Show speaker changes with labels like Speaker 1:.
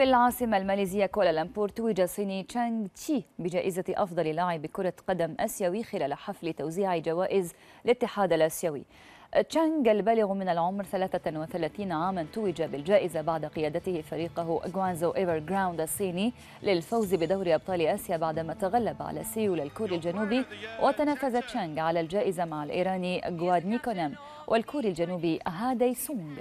Speaker 1: في العاصمة الماليزية كوالالمبور توج الصيني تشانغ تشي بجائزة أفضل لاعب كرة قدم أسيوي خلال حفل توزيع جوائز الاتحاد الآسيوي تشانغ البالغ من العمر 33 عاما توج بالجائزة بعد قيادته فريقه جوانزو إيفر جراوند الصيني للفوز بدور أبطال آسيا بعدما تغلب على سيول الكوري الجنوبي وتنافس تشانغ على الجائزة مع الإيراني جواد نيكونام والكوري الجنوبي هادي سونغ